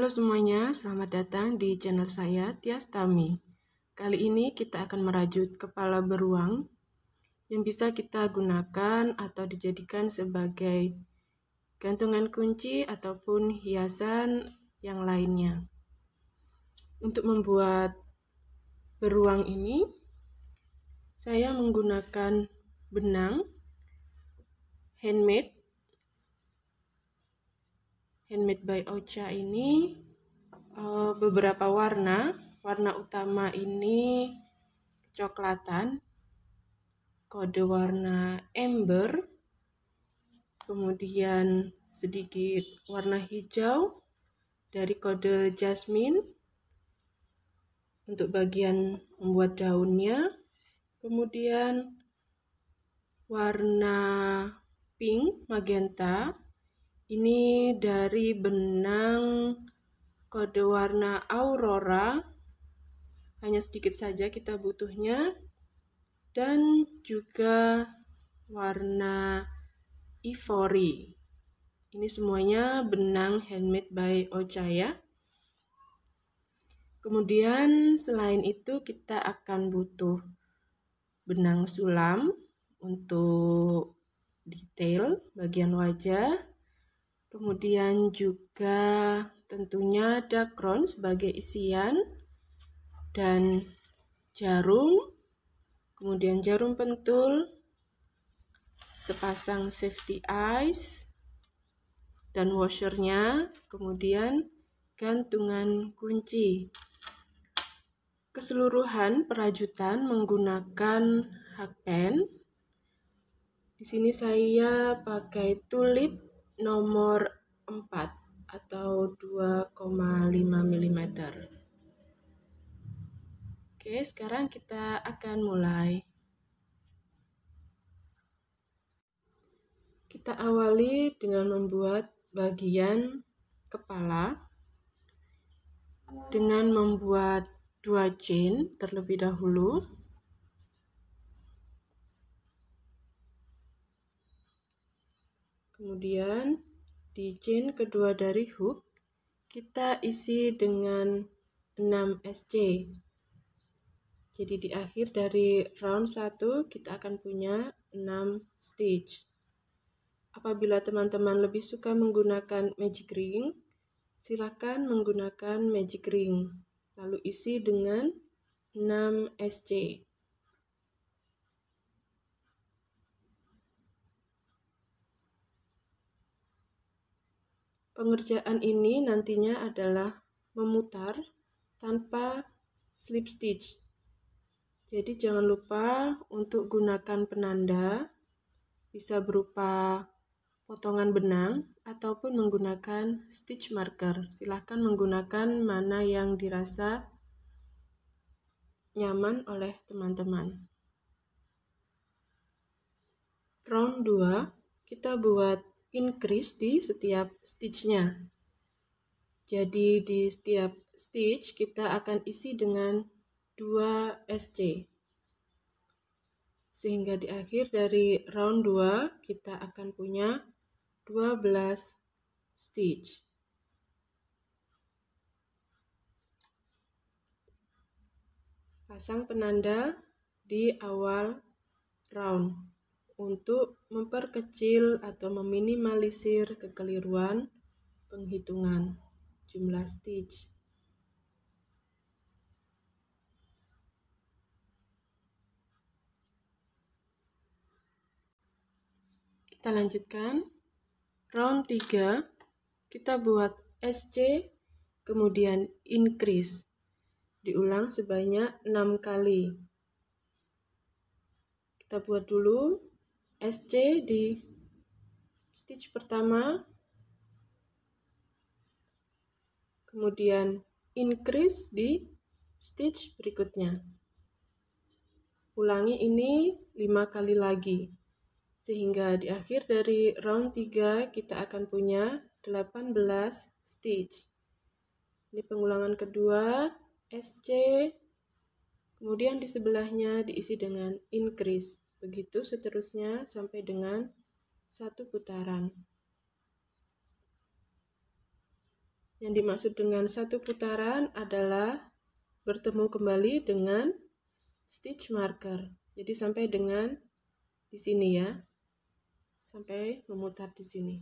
Halo semuanya, selamat datang di channel saya Tias Tami. Kali ini kita akan merajut kepala beruang yang bisa kita gunakan atau dijadikan sebagai gantungan kunci ataupun hiasan yang lainnya. Untuk membuat beruang ini, saya menggunakan benang handmade handmade by Ocha ini uh, beberapa warna warna utama ini coklatan kode warna amber kemudian sedikit warna hijau dari kode jasmine untuk bagian membuat daunnya kemudian warna pink magenta ini dari benang kode warna Aurora. Hanya sedikit saja kita butuhnya. Dan juga warna ivory. Ini semuanya benang handmade by Ochaya. Kemudian selain itu kita akan butuh benang sulam untuk detail bagian wajah Kemudian juga tentunya ada crown sebagai isian dan jarum, kemudian jarum pentul, sepasang safety eyes dan washernya, kemudian gantungan kunci. Keseluruhan perajutan menggunakan hakpen. Di sini saya pakai tulip nomor 4 atau 2,5 mm. Oke, sekarang kita akan mulai. Kita awali dengan membuat bagian kepala dengan membuat dua chain terlebih dahulu. Kemudian di chain kedua dari hook, kita isi dengan 6 SC. Jadi di akhir dari round 1 kita akan punya 6 stitch. Apabila teman-teman lebih suka menggunakan magic ring, silakan menggunakan magic ring. Lalu isi dengan 6 SC. Pengerjaan ini nantinya adalah memutar tanpa slip stitch. Jadi jangan lupa untuk gunakan penanda, bisa berupa potongan benang ataupun menggunakan stitch marker. Silahkan menggunakan mana yang dirasa nyaman oleh teman-teman. Round 2, kita buat increase di setiap stitchnya. Jadi di setiap stitch kita akan isi dengan 2 SC. Sehingga di akhir dari round 2 kita akan punya 12 stitch. Pasang penanda di awal round untuk memperkecil atau meminimalisir kekeliruan penghitungan jumlah stitch. Kita lanjutkan. Round 3, kita buat SC, kemudian increase. Diulang sebanyak 6 kali. Kita buat dulu SC di stitch pertama kemudian increase di stitch berikutnya ulangi ini 5 kali lagi sehingga di akhir dari round 3 kita akan punya 18 stitch ini pengulangan kedua SC kemudian di sebelahnya diisi dengan increase Begitu seterusnya sampai dengan satu putaran. Yang dimaksud dengan satu putaran adalah bertemu kembali dengan stitch marker. Jadi sampai dengan di sini ya. Sampai memutar di sini.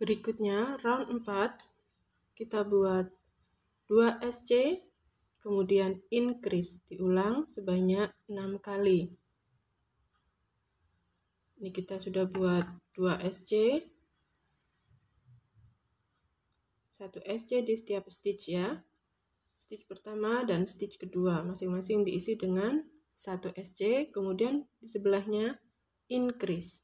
Berikutnya round 4 kita buat 2 SC kemudian increase diulang sebanyak 6 kali. Ini kita sudah buat 2 SC. 1 SC di setiap stitch ya. Stitch pertama dan stitch kedua masing-masing diisi dengan 1 SC, kemudian di sebelahnya increase.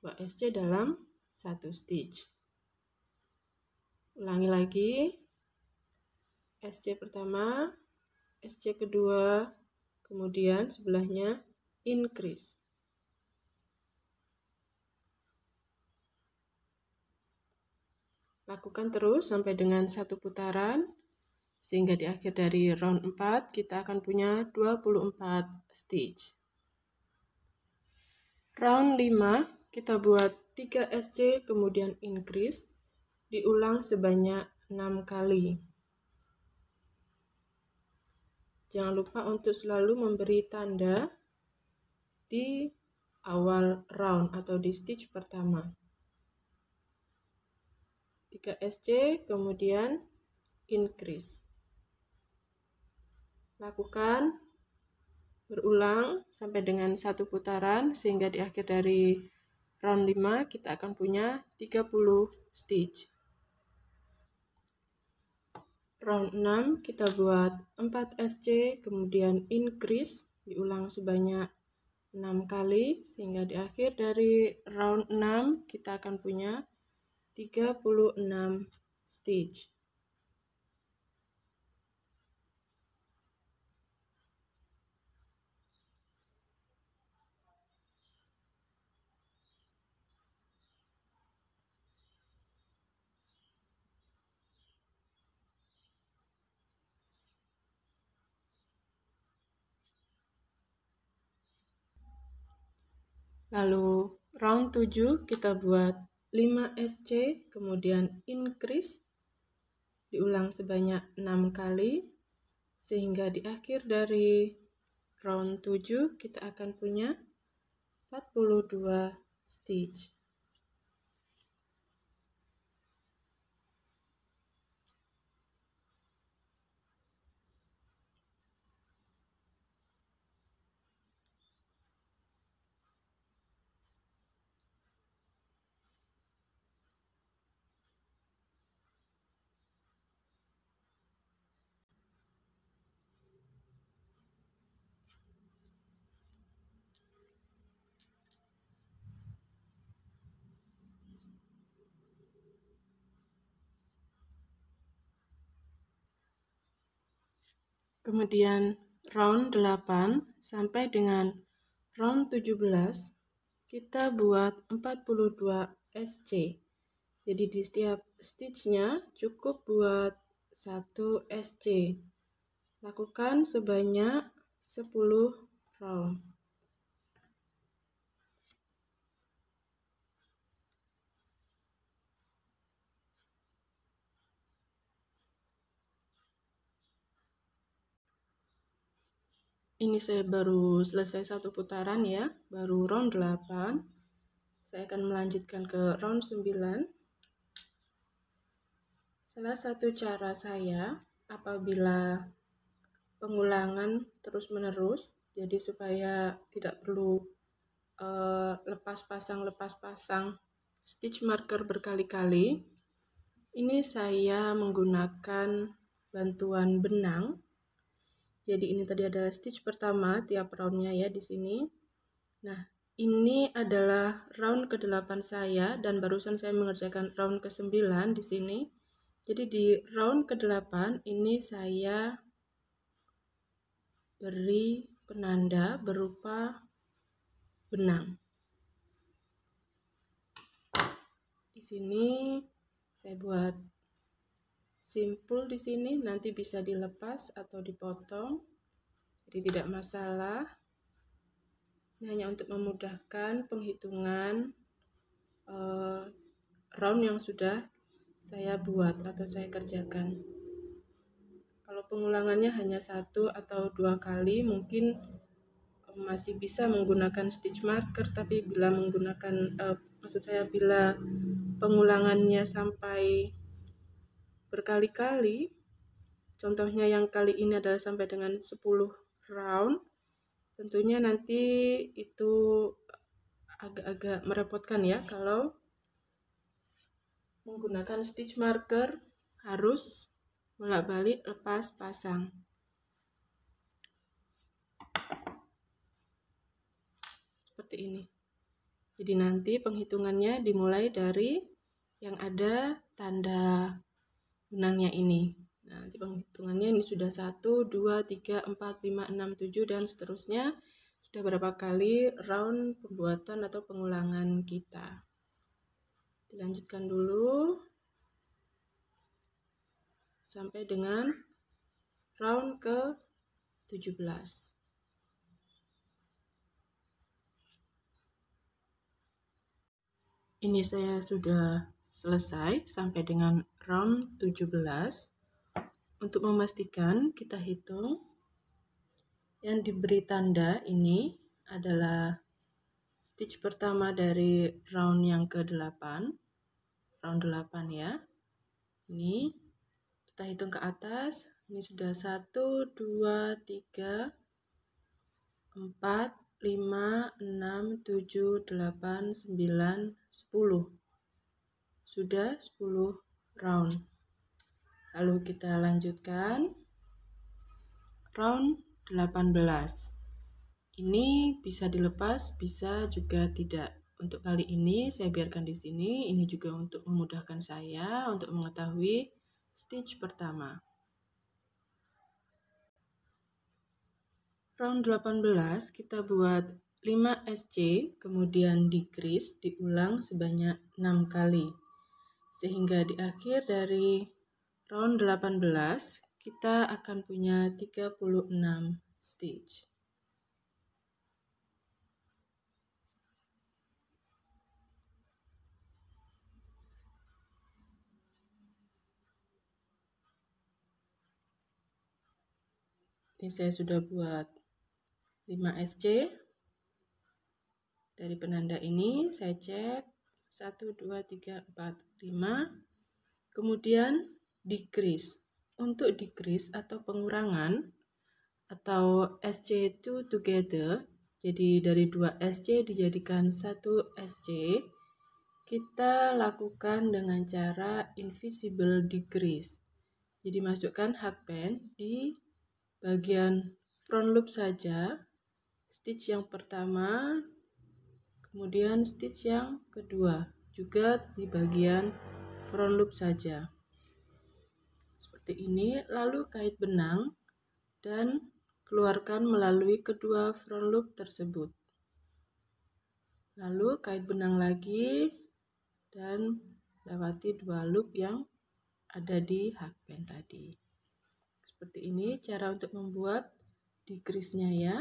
2 SC dalam 1 stitch. Ulangi lagi. SC pertama, SC kedua, kemudian sebelahnya increase. Lakukan terus sampai dengan satu putaran, sehingga di akhir dari round 4 kita akan punya 24 stitch. Round 5 kita buat 3 SC kemudian increase, diulang sebanyak 6 kali. Jangan lupa untuk selalu memberi tanda di awal round atau di stitch pertama. 3SC kemudian increase. Lakukan berulang sampai dengan satu putaran sehingga di akhir dari round 5 kita akan punya 30 stitch. Round 6 kita buat 4 SC kemudian increase diulang sebanyak 6 kali sehingga di akhir dari round 6 kita akan punya 36 stitch. Lalu round 7 kita buat 5SC, kemudian increase, diulang sebanyak 6 kali, sehingga di akhir dari round 7 kita akan punya 42 stitch. Kemudian round 8 sampai dengan round 17 kita buat 42 SC. Jadi di setiap stitchnya cukup buat 1 SC. Lakukan sebanyak 10 round. ini saya baru selesai satu putaran ya, baru round 8. Saya akan melanjutkan ke round 9. Salah satu cara saya apabila pengulangan terus-menerus, jadi supaya tidak perlu uh, lepas pasang lepas pasang stitch marker berkali-kali. Ini saya menggunakan bantuan benang jadi ini tadi adalah stitch pertama tiap roundnya ya di sini. Nah, ini adalah round ke-8 saya dan barusan saya mengerjakan round ke-9 di sini. Jadi di round ke-8 ini saya beri penanda berupa benang. Di sini saya buat simpul di sini nanti bisa dilepas atau dipotong jadi tidak masalah ini hanya untuk memudahkan penghitungan uh, round yang sudah saya buat atau saya kerjakan kalau pengulangannya hanya satu atau dua kali mungkin eh, masih bisa menggunakan stitch marker tapi bila menggunakan uh, maksud saya bila pengulangannya sampai berkali-kali. Contohnya yang kali ini adalah sampai dengan 10 round. Tentunya nanti itu agak-agak merepotkan ya kalau menggunakan stitch marker harus bolak-balik lepas pasang. Seperti ini. Jadi nanti penghitungannya dimulai dari yang ada tanda benangnya ini. Nah, nanti penghitungannya ini sudah 1, 2, 3, 4, 5, 6, 7, dan seterusnya. Sudah berapa kali round pembuatan atau pengulangan kita. Dilanjutkan dulu. Sampai dengan round ke 17. ini saya sudah selesai sampai dengan round 17. Untuk memastikan kita hitung yang diberi tanda ini adalah stitch pertama dari round yang ke-8. Round 8 ya. Ini kita hitung ke atas. Ini sudah 1 2 3 4 5 6 7 8 9 10. Sudah 10 round lalu kita lanjutkan round 18 ini bisa dilepas bisa juga tidak untuk kali ini saya biarkan di sini ini juga untuk memudahkan saya untuk mengetahui stitch pertama round 18 kita buat 5 SC kemudian decrease diulang sebanyak 6 kali sehingga di akhir dari round 18 kita akan punya 36 stitch. Ini saya sudah buat 5 SC dari penanda ini saya cek 1, 2, 3, 4, 5. Kemudian decrease. Untuk decrease atau pengurangan atau SC2 together, jadi dari 2 SC dijadikan 1 SC, kita lakukan dengan cara invisible decrease. Jadi masukkan hardband di bagian front loop saja, stitch yang pertama, kemudian stitch yang kedua juga di bagian front loop saja. Seperti ini, lalu kait benang dan keluarkan melalui kedua front loop tersebut. Lalu kait benang lagi dan lewati dua loop yang ada di hakpen tadi. Seperti ini cara untuk membuat decrease nya ya.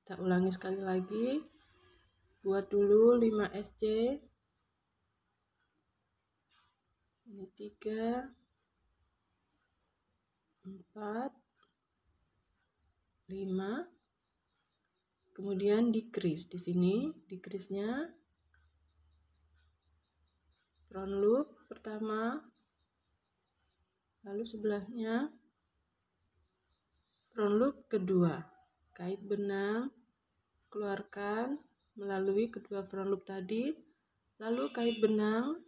Kita ulangi sekali lagi. Buat dulu 5 SC ini tiga empat lima kemudian decrease di sini decrease-nya front loop pertama lalu sebelahnya front loop kedua kait benang keluarkan melalui kedua front loop tadi lalu kait benang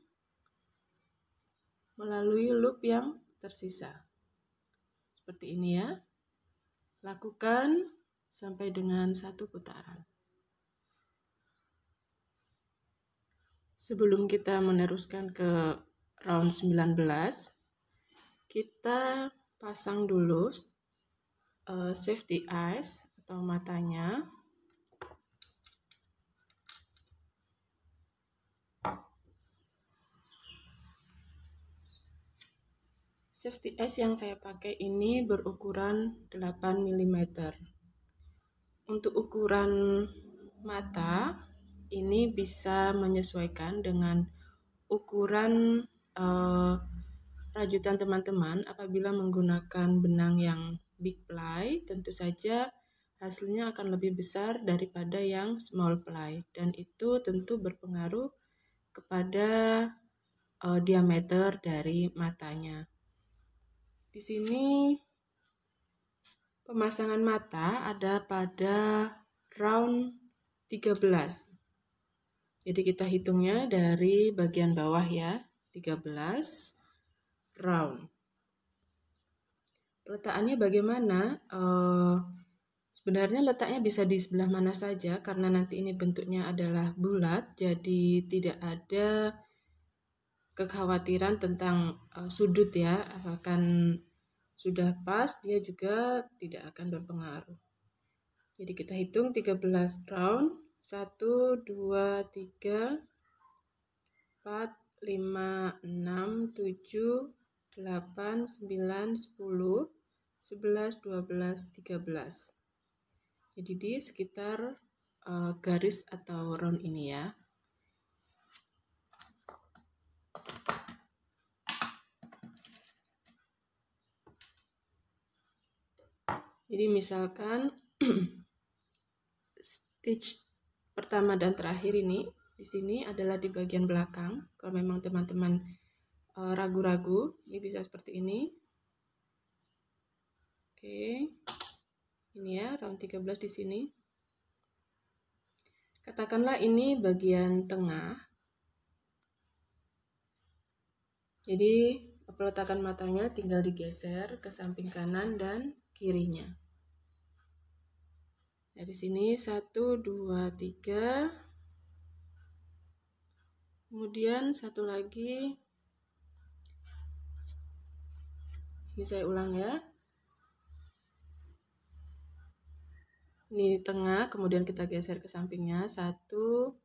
melalui loop yang tersisa. Seperti ini ya. Lakukan sampai dengan satu putaran. Sebelum kita meneruskan ke round 19, kita pasang dulu uh, safety eyes atau matanya Safety S yang saya pakai ini berukuran 8 mm. Untuk ukuran mata ini bisa menyesuaikan dengan ukuran eh, rajutan teman-teman apabila menggunakan benang yang big ply tentu saja hasilnya akan lebih besar daripada yang small ply dan itu tentu berpengaruh kepada uh, diameter dari matanya. Di sini pemasangan mata ada pada round 13. Jadi kita hitungnya dari bagian bawah ya, 13 round. Letakannya bagaimana? Uh, sebenarnya letaknya bisa di sebelah mana saja karena nanti ini bentuknya adalah bulat, jadi tidak ada kekhawatiran tentang uh, sudut ya, asalkan sudah pas, dia juga tidak akan berpengaruh. Jadi kita hitung 13 round. 1, 2, 3, 4, 5, 6, 7, 8, 9, 10, 11, 12, 13. Jadi di sekitar uh, garis atau round ini ya. jadi misalkan stitch pertama dan terakhir ini di sini adalah di bagian belakang kalau memang teman-teman eh, ragu-ragu ini bisa seperti ini oke ini ya round 13 di sini katakanlah ini bagian tengah jadi peletakan matanya tinggal digeser ke samping kanan dan kirinya. Ya, Dari sini satu dua tiga Kemudian satu lagi. Ini saya ulang ya. Ini tengah, kemudian kita geser ke sampingnya. satu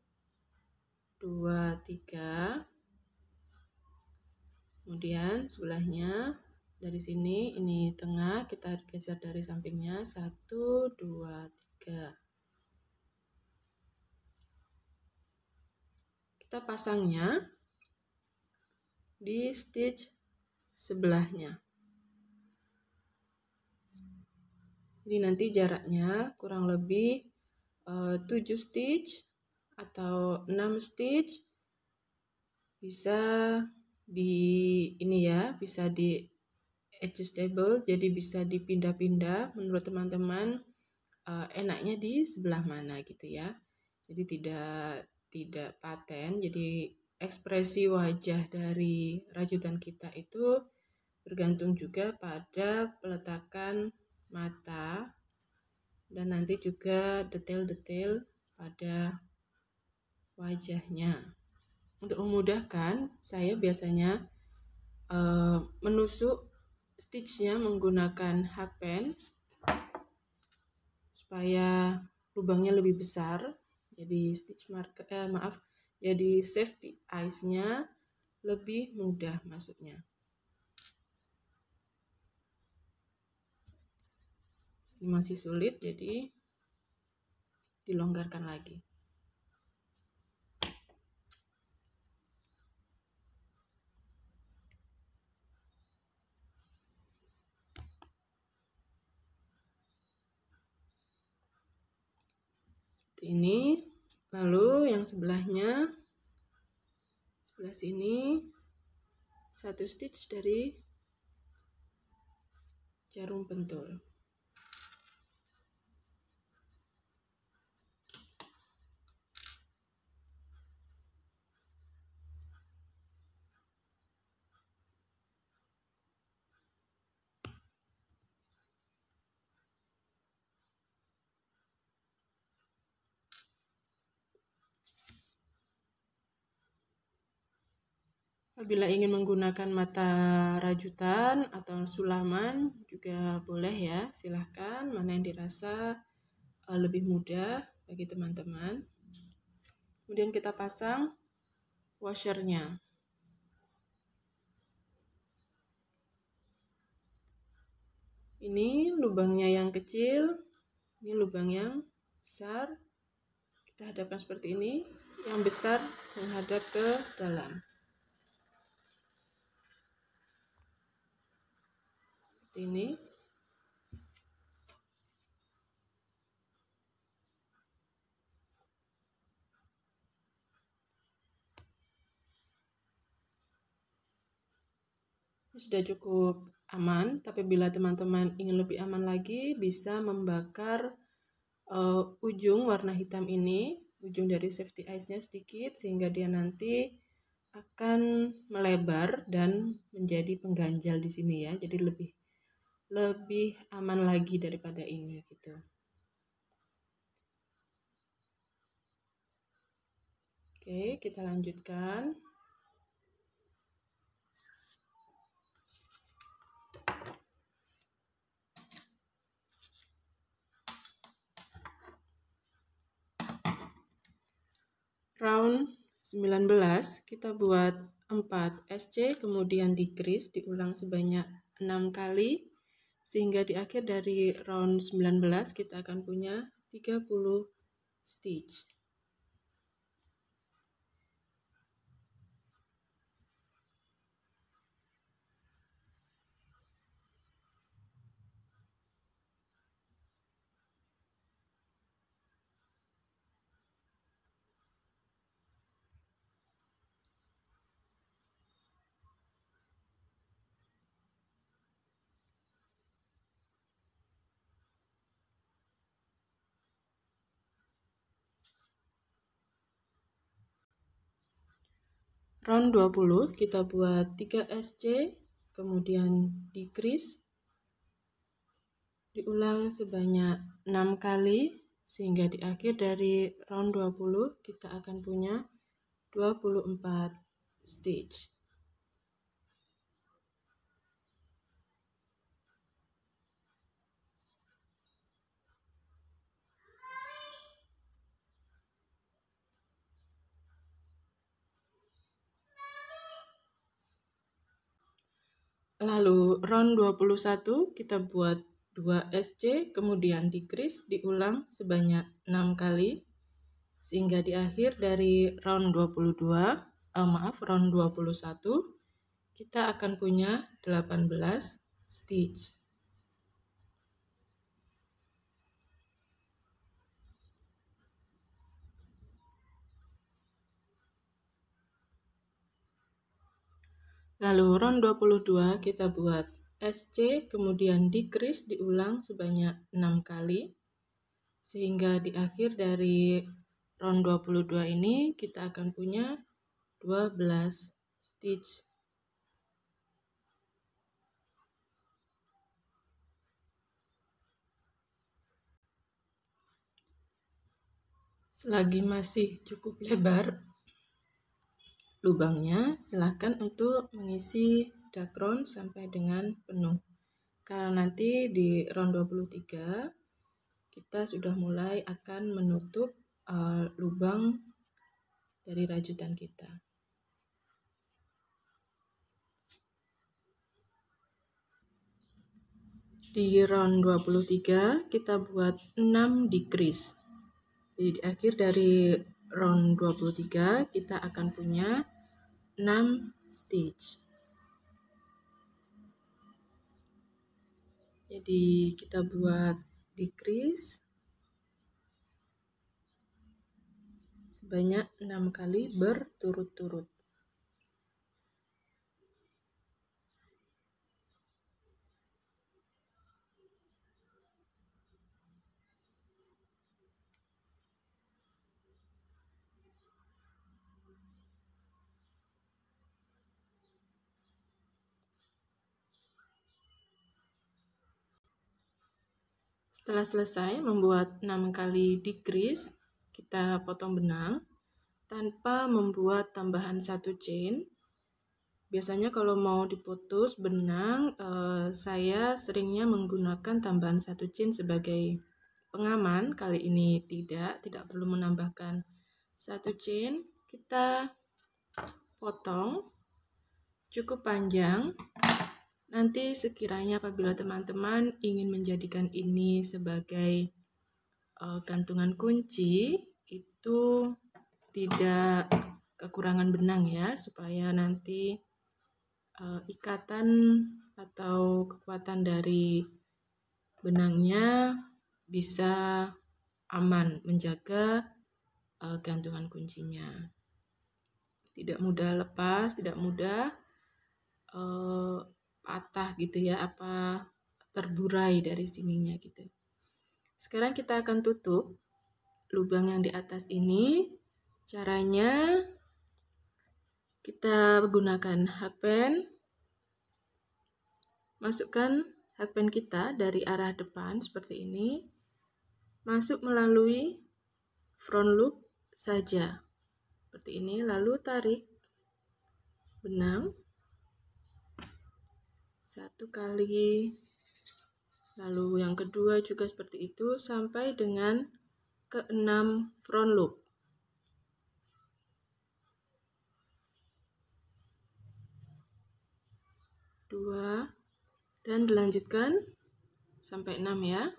dua tiga Kemudian sebelahnya dari sini ini tengah kita geser dari sampingnya satu dua tiga. kita pasangnya di stitch sebelahnya jadi nanti jaraknya kurang lebih eh, uh, 7 stitch atau 6 stitch bisa di ini ya bisa di adjustable jadi bisa dipindah-pindah menurut teman-teman uh, enaknya di sebelah mana gitu ya jadi tidak tidak paten jadi ekspresi wajah dari rajutan kita itu bergantung juga pada peletakan mata dan nanti juga detail-detail pada wajahnya untuk memudahkan saya biasanya uh, menusuk stitchnya menggunakan hakpen supaya lubangnya lebih besar jadi stitch marker eh, maaf jadi safety ice-nya lebih mudah masuknya ini masih sulit jadi dilonggarkan lagi ini lalu yang sebelahnya sebelah sini satu stitch dari jarum pentul Bila ingin menggunakan mata rajutan atau sulaman juga boleh ya, silahkan mana yang dirasa eh, lebih mudah bagi teman-teman. Kemudian kita pasang washernya. Ini lubangnya yang kecil, ini lubang yang besar. Kita hadapkan seperti ini, yang besar menghadap ke dalam. ini sudah cukup aman, tapi bila teman-teman ingin lebih aman lagi, bisa membakar uh, ujung warna hitam ini, ujung dari safety ice-nya sedikit, sehingga dia nanti akan melebar dan menjadi pengganjal di sini ya, jadi lebih lebih aman lagi daripada ini gitu. Oke, kita lanjutkan. Round 19 kita buat 4 SC kemudian digris diulang sebanyak 6 kali sehingga di akhir dari round 19 kita akan punya 30 stitch. round 20 kita buat 3SC kemudian decrease diulang sebanyak 6 kali sehingga di akhir dari round 20 kita akan punya 24 stitch Lalu round 21 kita buat 2 SC kemudian dikris diulang sebanyak 6 kali sehingga di akhir dari round 22 eh, maaf round 21 kita akan punya 18 stitch. Lalu round 22 kita buat SC kemudian decrease diulang sebanyak 6 kali sehingga di akhir dari round 22 ini kita akan punya 12 stitch selagi masih cukup lebar lubangnya, silahkan untuk mengisi dakron sampai dengan penuh. Karena nanti di round 23 kita sudah mulai akan menutup uh, lubang dari rajutan kita. Di round 23 kita buat 6 decrease. Jadi di akhir dari round 23 kita akan punya 6 stitch. Jadi kita buat decrease sebanyak 6 kali berturut-turut. Setelah selesai membuat 6 kali decrease, kita potong benang tanpa membuat tambahan satu chain. Biasanya kalau mau diputus benang, eh, saya seringnya menggunakan tambahan satu chain sebagai pengaman. Kali ini tidak, tidak perlu menambahkan satu chain. Kita potong cukup panjang Nanti sekiranya apabila teman-teman ingin menjadikan ini sebagai uh, gantungan kunci, itu tidak kekurangan benang ya, supaya nanti uh, ikatan atau kekuatan dari benangnya bisa aman menjaga uh, gantungan kuncinya. Tidak mudah lepas, tidak mudah uh, patah gitu ya, apa terburai dari sininya gitu. Sekarang kita akan tutup lubang yang di atas ini. Caranya kita gunakan hakpen. Masukkan hakpen kita dari arah depan seperti ini. Masuk melalui front loop saja. Seperti ini, lalu tarik benang satu kali lalu yang kedua juga seperti itu sampai dengan keenam front loop dua dan dilanjutkan sampai enam ya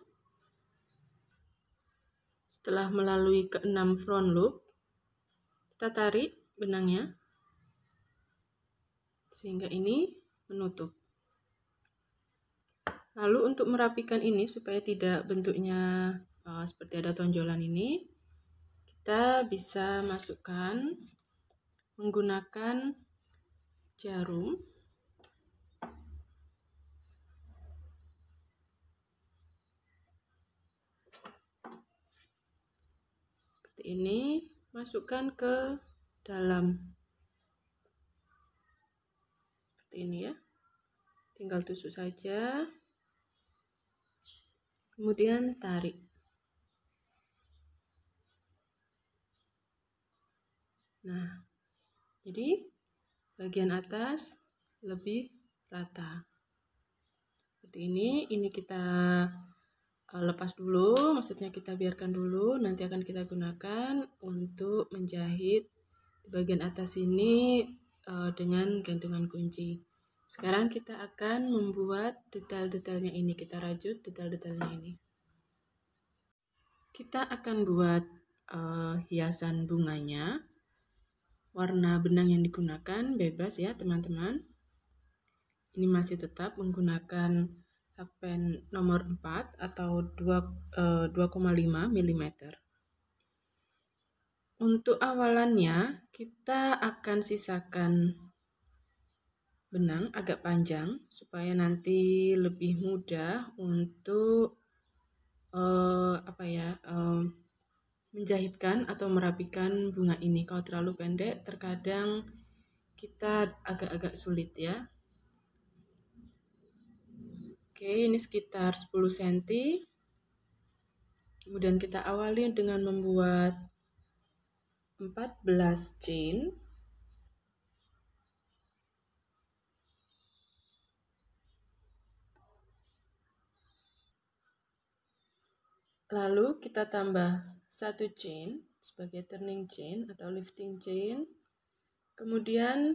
setelah melalui keenam front loop kita tarik benangnya sehingga ini menutup Lalu untuk merapikan ini supaya tidak bentuknya uh, seperti ada tonjolan ini, kita bisa masukkan menggunakan jarum. Seperti ini, masukkan ke dalam. Seperti ini ya. Tinggal tusuk saja kemudian tarik nah jadi bagian atas lebih rata seperti ini ini kita eh, lepas dulu maksudnya kita biarkan dulu nanti akan kita gunakan untuk menjahit bagian atas ini eh, dengan gantungan kunci sekarang kita akan membuat detail-detailnya ini, kita rajut detail-detailnya ini. Kita akan buat uh, hiasan bunganya. Warna benang yang digunakan bebas ya teman-teman. Ini masih tetap menggunakan hakpen nomor 4 atau 2,5 eh, mm. Untuk awalannya, kita akan sisakan benang agak panjang supaya nanti lebih mudah untuk uh, apa ya uh, menjahitkan atau merapikan bunga ini kalau terlalu pendek terkadang kita agak-agak sulit ya oke ini sekitar 10 cm kemudian kita awali dengan membuat 14 chain Lalu kita tambah satu chain sebagai turning chain atau lifting chain. Kemudian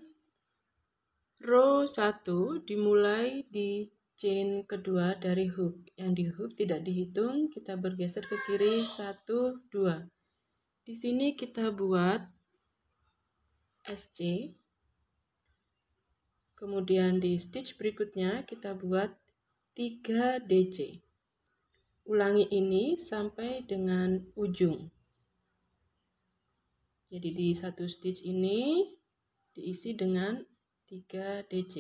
row 1 dimulai di chain kedua dari hook. Yang di hook tidak dihitung, kita bergeser ke kiri 1 2. Di sini kita buat SC. Kemudian di stitch berikutnya kita buat 3 DC ulangi ini sampai dengan ujung. Jadi di satu stitch ini diisi dengan 3 DC.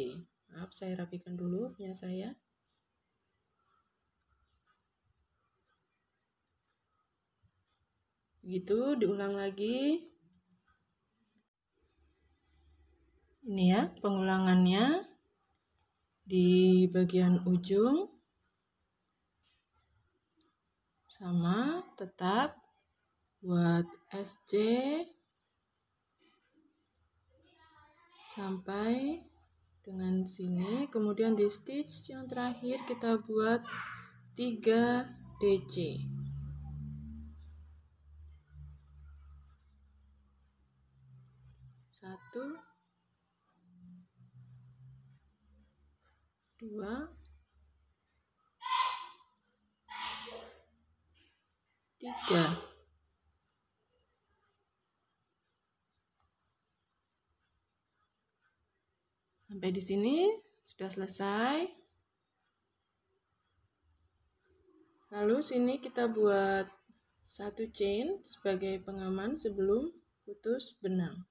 Maaf, saya rapikan dulu punya saya. Begitu, diulang lagi. Ini ya pengulangannya di bagian ujung sama tetap buat SC sampai dengan sini kemudian di stitch yang terakhir kita buat 3 DC satu dua tiga sampai di sini sudah selesai lalu sini kita buat satu chain sebagai pengaman sebelum putus benang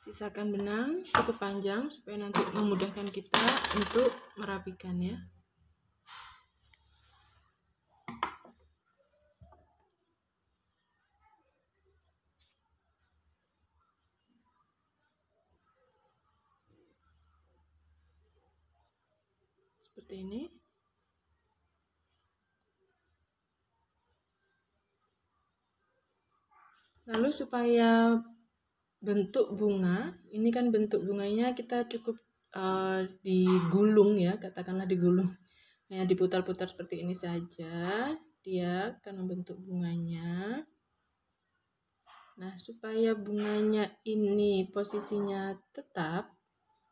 sisakan benang cukup panjang supaya nanti memudahkan kita untuk merapikannya Lalu supaya bentuk bunga, ini kan bentuk bunganya kita cukup uh, digulung ya, katakanlah digulung. Ya, diputar-putar seperti ini saja, dia akan membentuk bunganya. Nah, supaya bunganya ini posisinya tetap,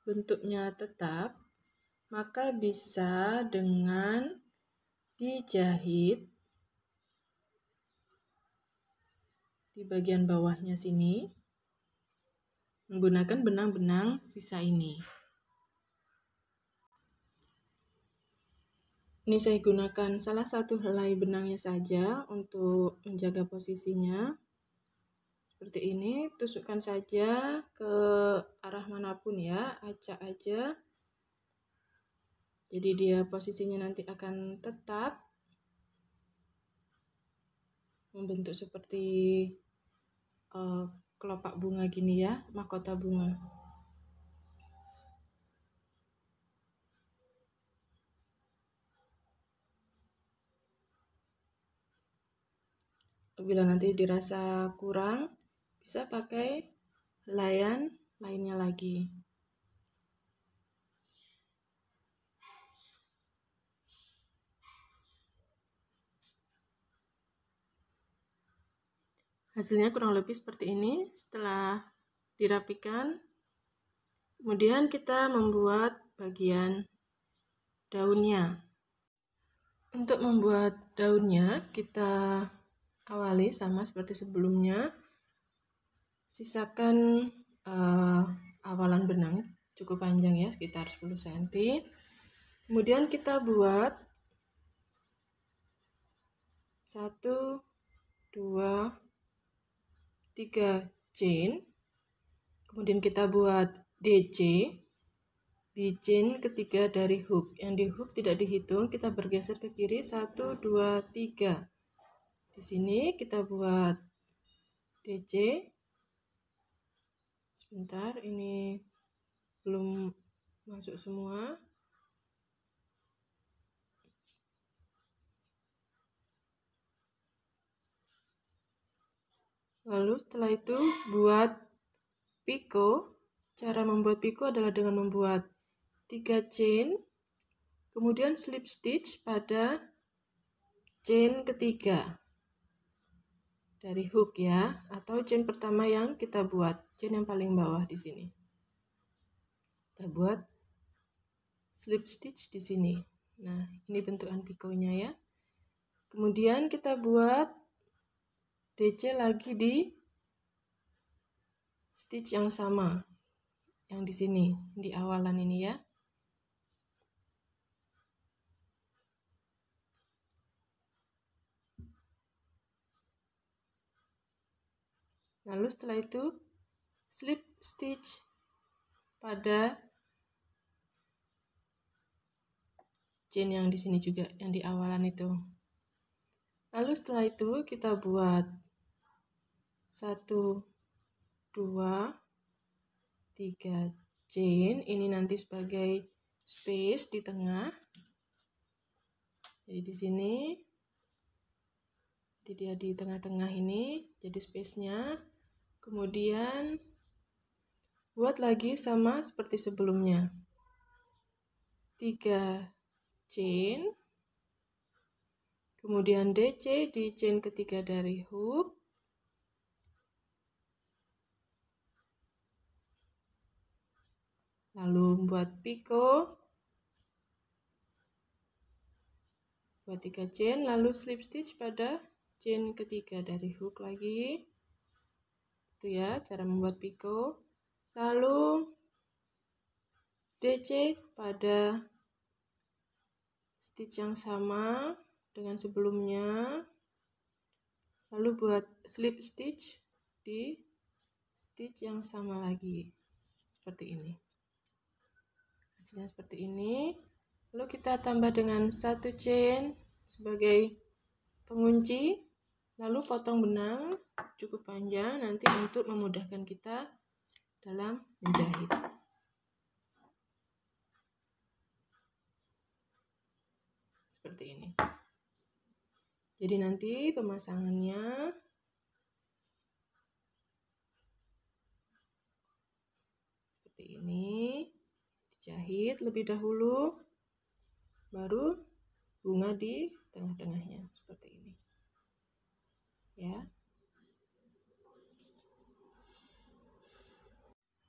bentuknya tetap, maka bisa dengan dijahit di bagian bawahnya sini menggunakan benang-benang sisa ini. Ini saya gunakan salah satu helai benangnya saja untuk menjaga posisinya. Seperti ini, tusukkan saja ke arah manapun ya, acak aja. Jadi dia posisinya nanti akan tetap membentuk seperti uh, kelopak bunga gini ya, mahkota bunga. Bila nanti dirasa kurang, bisa pakai layan lainnya lagi. hasilnya kurang lebih seperti ini setelah dirapikan kemudian kita membuat bagian daunnya untuk membuat daunnya kita awali sama seperti sebelumnya sisakan uh, awalan benang cukup panjang ya sekitar 10 cm kemudian kita buat 1 2 3 chain. Kemudian kita buat DC. Di chain ketiga dari hook. Yang di hook tidak dihitung, kita bergeser ke kiri 1 2 3. Di sini kita buat DC. Sebentar, ini belum masuk semua. Lalu setelah itu buat piko. Cara membuat piko adalah dengan membuat 3 chain, kemudian slip stitch pada chain ketiga dari hook ya, atau chain pertama yang kita buat, chain yang paling bawah di sini. Kita buat slip stitch di sini. Nah, ini bentukan pico-nya ya. Kemudian kita buat DC lagi di stitch yang sama yang di sini di awalan ini ya lalu setelah itu slip stitch pada chain yang di sini juga yang di awalan itu lalu setelah itu kita buat satu dua tiga chain ini nanti sebagai space di tengah jadi di sini jadi dia di tengah-tengah ini jadi space-nya kemudian buat lagi sama seperti sebelumnya 3 chain kemudian DC di chain ketiga dari hook Lalu buat picot, buat tiga chain, lalu slip stitch pada chain ketiga dari hook lagi. Itu ya cara membuat picot. Lalu DC pada stitch yang sama dengan sebelumnya. Lalu buat slip stitch di stitch yang sama lagi. Seperti ini hasilnya seperti ini lalu kita tambah dengan satu chain sebagai pengunci lalu potong benang cukup panjang nanti untuk memudahkan kita dalam menjahit seperti ini jadi nanti pemasangannya seperti ini jahit lebih dahulu baru bunga di tengah-tengahnya seperti ini ya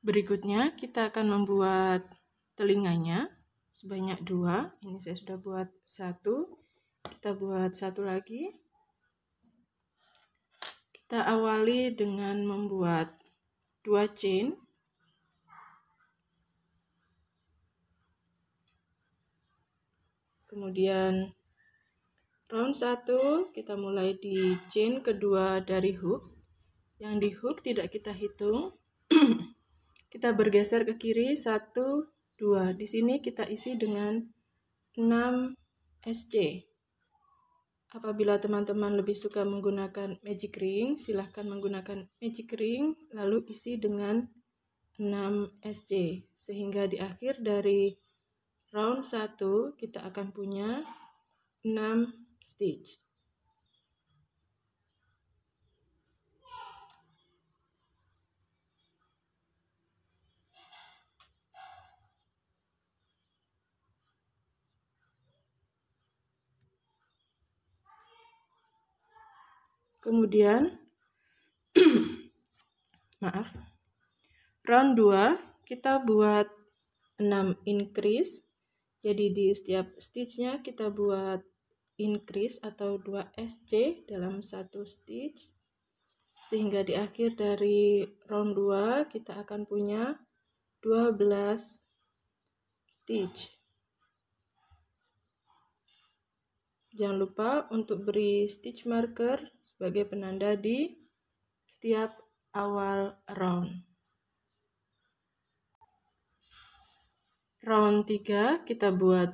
berikutnya kita akan membuat telinganya sebanyak dua ini saya sudah buat satu kita buat satu lagi kita awali dengan membuat dua chain kemudian round 1 kita mulai di chain kedua dari hook yang di hook tidak kita hitung kita bergeser ke kiri 1 2 di sini kita isi dengan 6 SC Apabila teman-teman lebih suka menggunakan magic ring, silahkan menggunakan magic ring, lalu isi dengan 6 SC. Sehingga di akhir dari Round 1 kita akan punya 6 stitch. Kemudian, maaf, round 2 kita buat 6 increase jadi di setiap stitchnya kita buat increase atau 2 SC dalam satu stitch sehingga di akhir dari round 2 kita akan punya 12 stitch jangan lupa untuk beri stitch marker sebagai penanda di setiap awal round Round 3 kita buat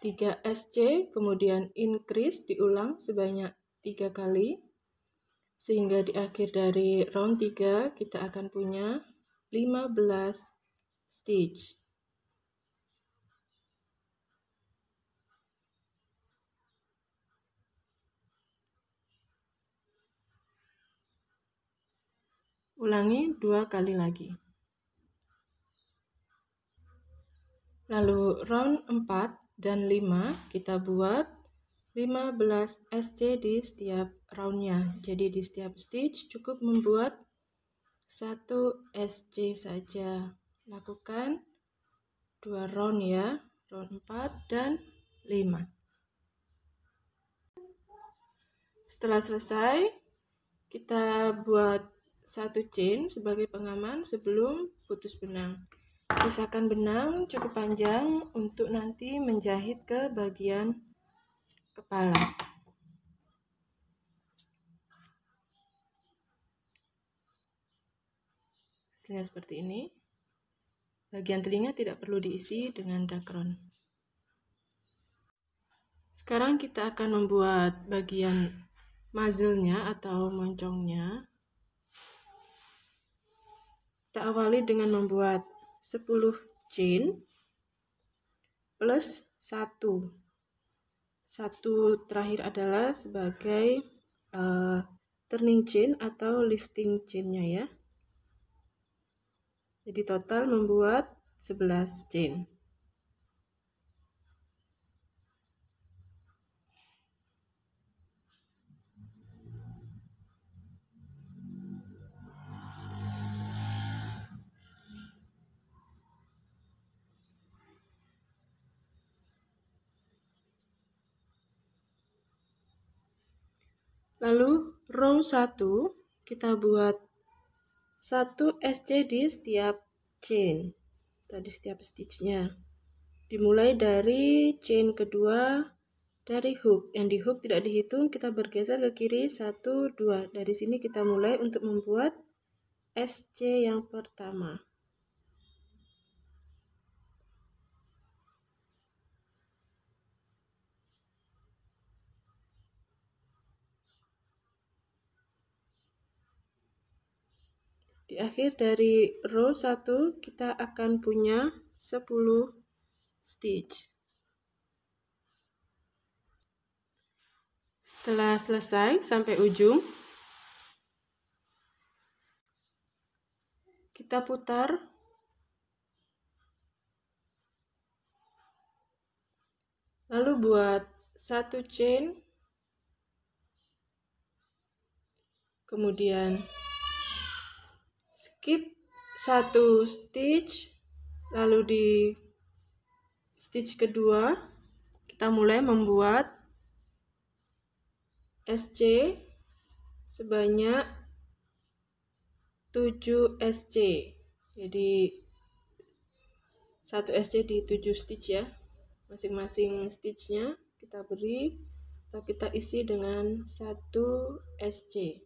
3SC, kemudian increase diulang sebanyak 3 kali. Sehingga di akhir dari round 3 kita akan punya 15 stitch. Ulangi dua kali lagi. Lalu round 4 dan 5 kita buat 15 SC di setiap roundnya. Jadi di setiap stitch cukup membuat 1 SC saja. Lakukan 2 round ya, round 4 dan 5. Setelah selesai, kita buat satu chain sebagai pengaman sebelum putus benang sisakan benang cukup panjang untuk nanti menjahit ke bagian kepala hasilnya seperti ini bagian telinga tidak perlu diisi dengan dakron sekarang kita akan membuat bagian muzzle-nya atau moncongnya kita awali dengan membuat 10 chain plus 1. Satu terakhir adalah sebagai uh, turning chain atau lifting chainnya ya. Jadi total membuat 11 chain. Lalu row 1 kita buat 1 SC di setiap chain. Tadi setiap stitchnya. Dimulai dari chain kedua dari hook. Yang di hook tidak dihitung, kita bergeser ke kiri 1 2. Dari sini kita mulai untuk membuat SC yang pertama. akhir dari row 1 kita akan punya 10 stitch. Setelah selesai sampai ujung, kita putar lalu buat satu chain kemudian skip satu stitch lalu di stitch kedua kita mulai membuat SC sebanyak 7 SC jadi 1 SC di 7 stitch ya masing-masing stitchnya kita beri atau kita isi dengan 1 SC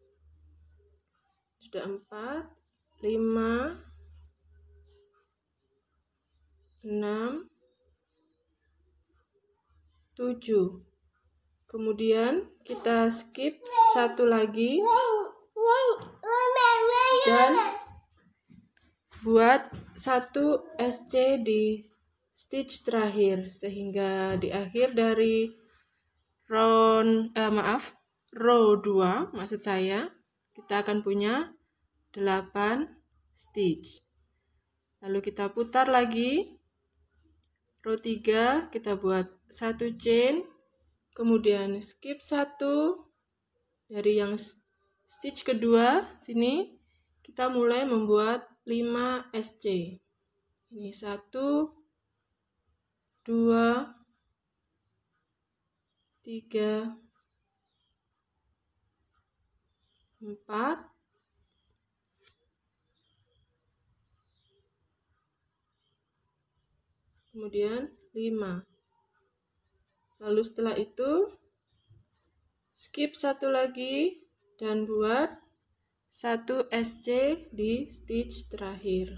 sudah 4 lima, enam, tujuh. Kemudian kita skip satu lagi dan buat satu SC di stitch terakhir sehingga di akhir dari round eh, maaf row 2 maksud saya kita akan punya 8 stitch. Lalu kita putar lagi. Row 3 kita buat 1 chain, kemudian skip 1 dari yang stitch kedua sini kita mulai membuat 5 SC. Ini 1 2 3 4 kemudian 5 lalu setelah itu skip satu lagi dan buat satu SC di stitch terakhir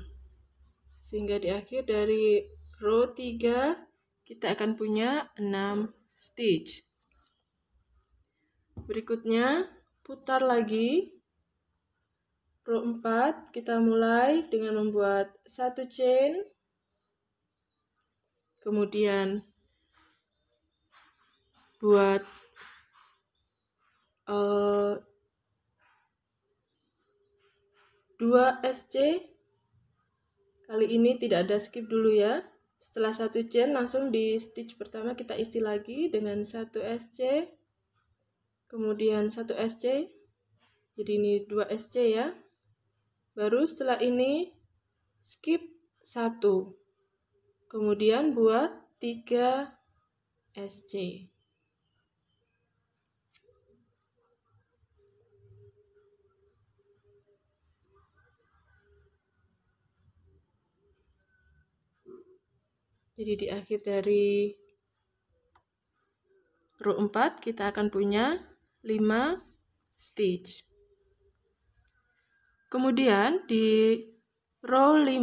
sehingga di akhir dari row 3 kita akan punya 6 stitch berikutnya putar lagi row 4 kita mulai dengan membuat satu chain kemudian buat uh, eh, 2 SC kali ini tidak ada skip dulu ya setelah satu chain langsung di stitch pertama kita isi lagi dengan 1 SC kemudian 1 SC jadi ini 2 SC ya baru setelah ini skip 1 Kemudian buat 3 SC. Jadi di akhir dari row 4 kita akan punya 5 stitch. Kemudian di row 5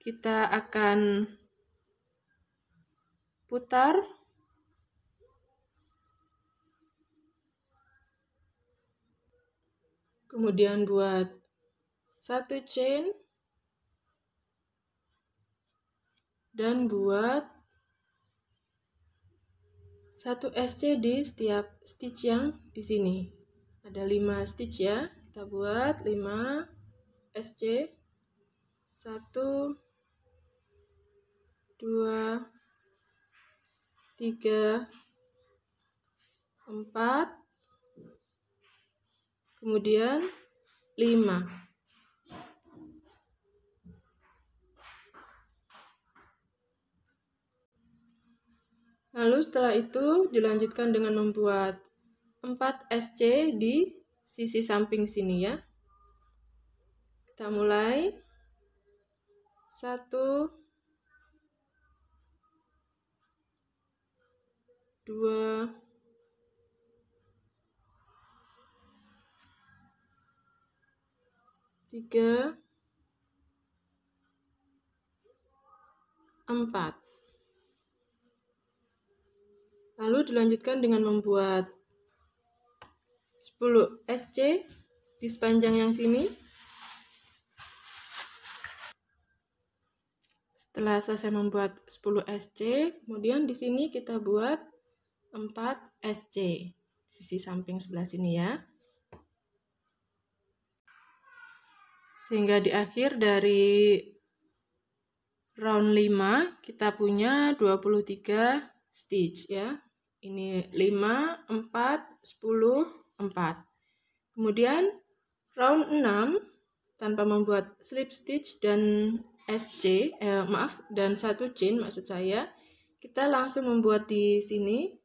kita akan putar kemudian buat satu chain dan buat satu SC di setiap stitch yang di sini ada lima stitch ya kita buat lima SC satu dua, tiga, empat, kemudian lima. Lalu setelah itu dilanjutkan dengan membuat 4 SC di sisi samping sini ya. Kita mulai. 1 dua tiga empat lalu dilanjutkan dengan membuat 10 SC di sepanjang yang sini setelah selesai membuat 10 SC kemudian di sini kita buat 4 SC. Sisi samping sebelah sini ya. Sehingga di akhir dari round 5 kita punya 23 stitch ya. Ini 5, 4, 10, 4. Kemudian round 6 tanpa membuat slip stitch dan SC, eh, maaf, dan satu chain maksud saya, kita langsung membuat di sini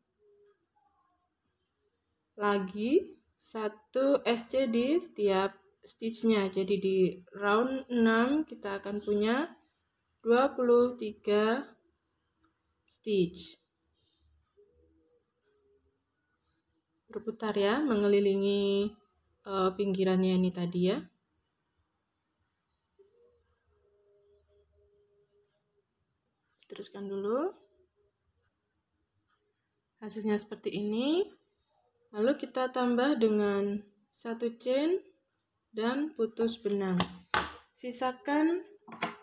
lagi satu SC di setiap stitchnya jadi di round 6 kita akan punya 23 stitch berputar ya mengelilingi uh, pinggirannya ini tadi ya teruskan dulu hasilnya seperti ini Lalu kita tambah dengan satu chain dan putus benang. Sisakan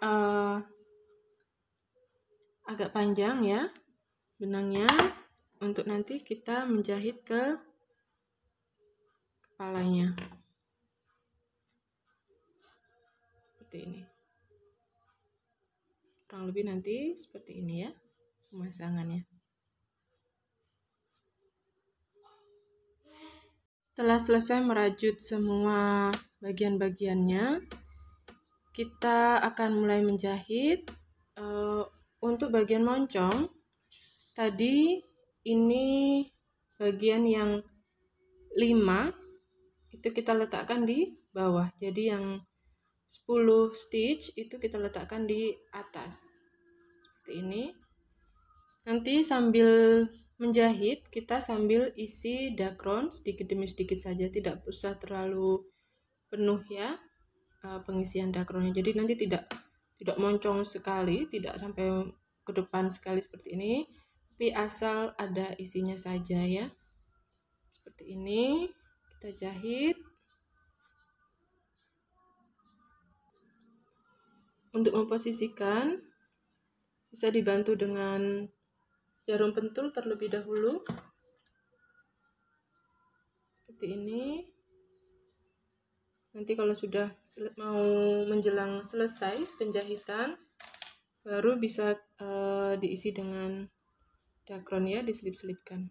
uh, agak panjang ya benangnya untuk nanti kita menjahit ke kepalanya. Seperti ini. Kurang lebih nanti seperti ini ya pemasangannya. Setelah selesai merajut semua bagian-bagiannya, kita akan mulai menjahit. Eh, untuk bagian moncong, tadi ini bagian yang 5 itu kita letakkan di bawah. Jadi yang 10 stitch itu kita letakkan di atas. Seperti ini. Nanti sambil Menjahit kita sambil isi dakron sedikit demi sedikit saja, tidak usah terlalu penuh ya eh, pengisian dakronnya. Jadi nanti tidak tidak moncong sekali, tidak sampai ke depan sekali seperti ini, tapi asal ada isinya saja ya. Seperti ini kita jahit. Untuk memposisikan bisa dibantu dengan jarum pentul terlebih dahulu seperti ini nanti kalau sudah mau menjelang selesai penjahitan baru bisa e, diisi dengan dakron ya diselip-selipkan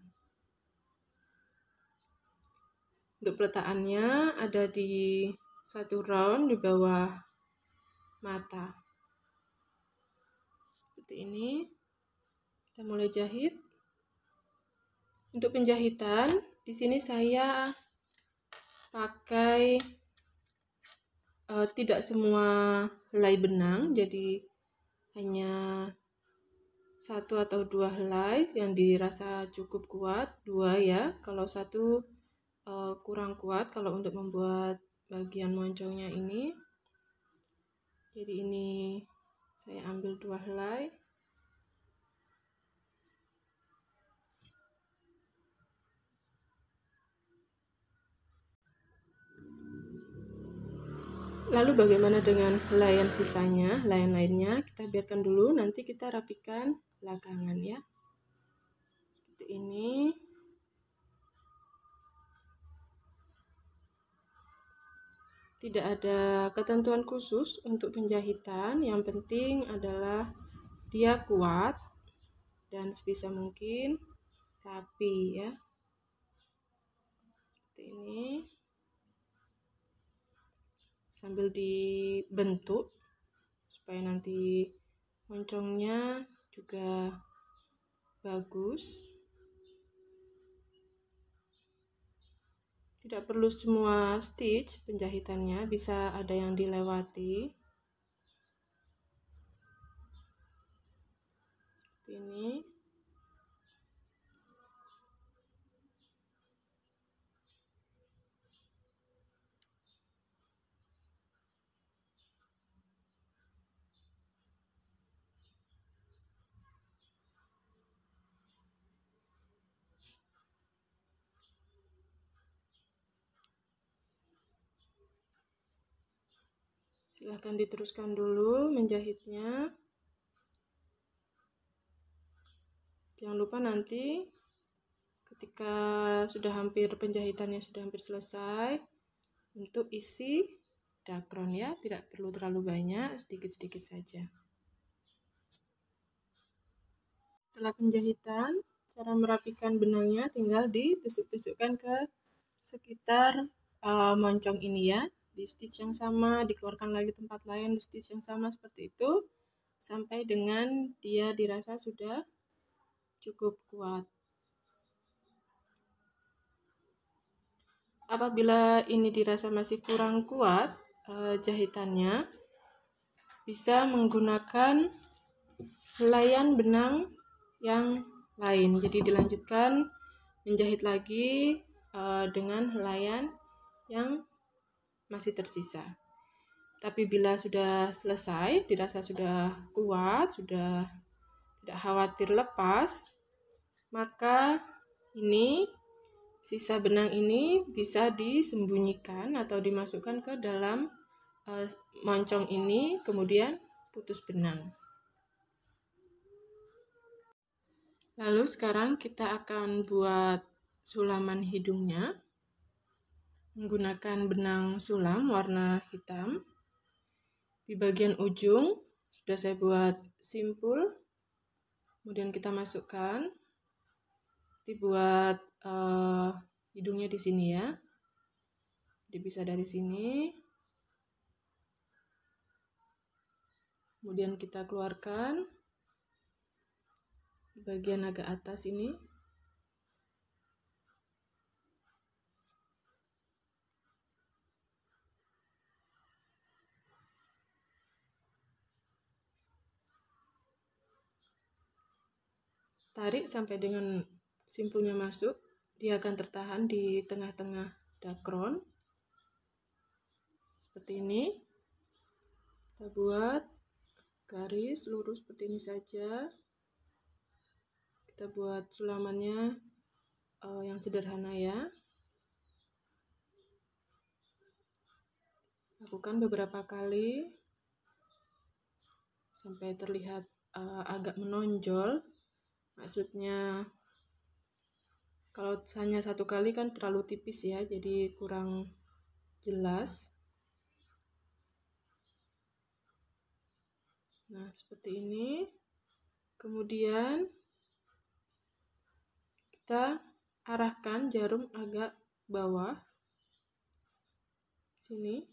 untuk peletakannya ada di satu round di bawah mata seperti ini kita mulai jahit untuk penjahitan di sini saya pakai e, tidak semua helai benang jadi hanya satu atau dua helai yang dirasa cukup kuat dua ya kalau satu e, kurang kuat kalau untuk membuat bagian moncongnya ini jadi ini saya ambil dua helai Lalu bagaimana dengan layan sisanya, layan lainnya? Kita biarkan dulu, nanti kita rapikan belakangan ya. Seperti ini. Tidak ada ketentuan khusus untuk penjahitan, yang penting adalah dia kuat dan sebisa mungkin rapi ya. Seperti ini sambil dibentuk supaya nanti moncongnya juga bagus tidak perlu semua stitch penjahitannya bisa ada yang dilewati ini silahkan diteruskan dulu menjahitnya jangan lupa nanti ketika sudah hampir penjahitannya sudah hampir selesai untuk isi dakron ya tidak perlu terlalu banyak sedikit-sedikit saja setelah penjahitan cara merapikan benangnya tinggal ditusuk-tusukkan ke sekitar uh, moncong ini ya di stitch yang sama dikeluarkan lagi tempat lain di stitch yang sama seperti itu sampai dengan dia dirasa sudah cukup kuat apabila ini dirasa masih kurang kuat eh, jahitannya bisa menggunakan helaian benang yang lain jadi dilanjutkan menjahit lagi eh, dengan helaian yang masih tersisa. Tapi bila sudah selesai, dirasa sudah kuat, sudah tidak khawatir lepas, maka ini sisa benang ini bisa disembunyikan atau dimasukkan ke dalam e, moncong ini, kemudian putus benang. Lalu sekarang kita akan buat sulaman hidungnya menggunakan benang sulam warna hitam. Di bagian ujung sudah saya buat simpul. Kemudian kita masukkan. Nanti buat uh, hidungnya di sini ya. Jadi bisa dari sini. Kemudian kita keluarkan di bagian agak atas ini. Tarik sampai dengan simpulnya masuk, dia akan tertahan di tengah-tengah dakron. Seperti ini. Kita buat garis lurus seperti ini saja. Kita buat sulamannya uh, yang sederhana ya. Lakukan beberapa kali sampai terlihat uh, agak menonjol maksudnya kalau hanya satu kali kan terlalu tipis ya jadi kurang jelas nah seperti ini kemudian kita arahkan jarum agak bawah sini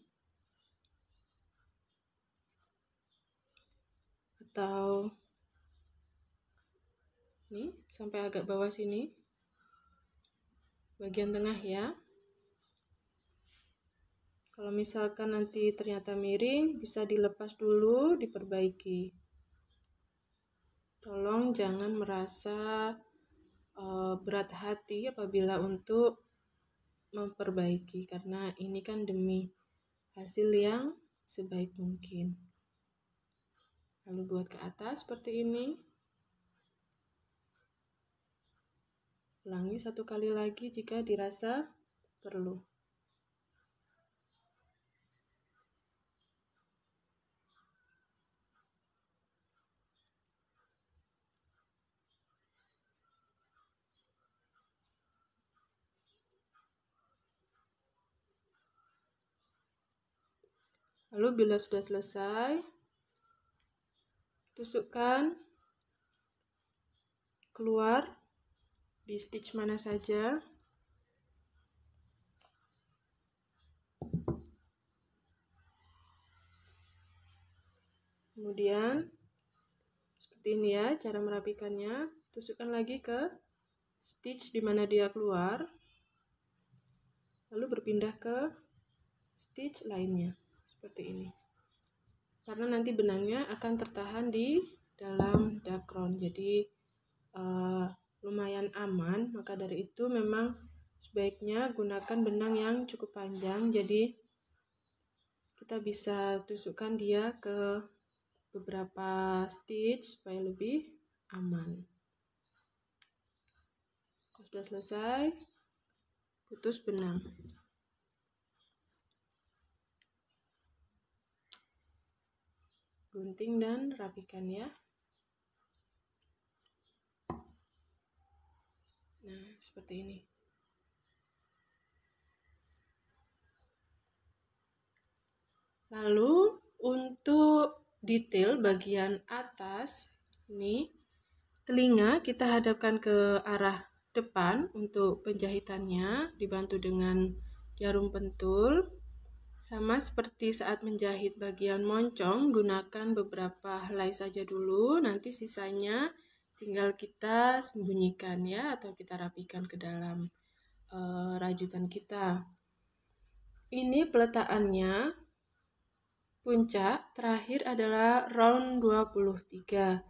atau nih sampai agak bawah sini bagian tengah ya kalau misalkan nanti ternyata miring bisa dilepas dulu diperbaiki tolong jangan merasa e, berat hati apabila untuk memperbaiki karena ini kan demi hasil yang sebaik mungkin lalu buat ke atas seperti ini Ulangi satu kali lagi jika dirasa perlu. Lalu bila sudah selesai, tusukkan keluar di stitch mana saja kemudian seperti ini ya cara merapikannya tusukkan lagi ke stitch di mana dia keluar lalu berpindah ke stitch lainnya seperti ini karena nanti benangnya akan tertahan di dalam dakron jadi uh, lumayan aman maka dari itu memang sebaiknya gunakan benang yang cukup panjang jadi kita bisa tusukkan dia ke beberapa stitch supaya lebih aman kalau sudah selesai putus benang gunting dan rapikan ya Nah, seperti ini. Lalu untuk detail bagian atas ini telinga kita hadapkan ke arah depan untuk penjahitannya dibantu dengan jarum pentul. Sama seperti saat menjahit bagian moncong, gunakan beberapa helai saja dulu, nanti sisanya tinggal kita sembunyikan ya atau kita rapikan ke dalam e, rajutan kita. Ini peletakannya puncak terakhir adalah round 23.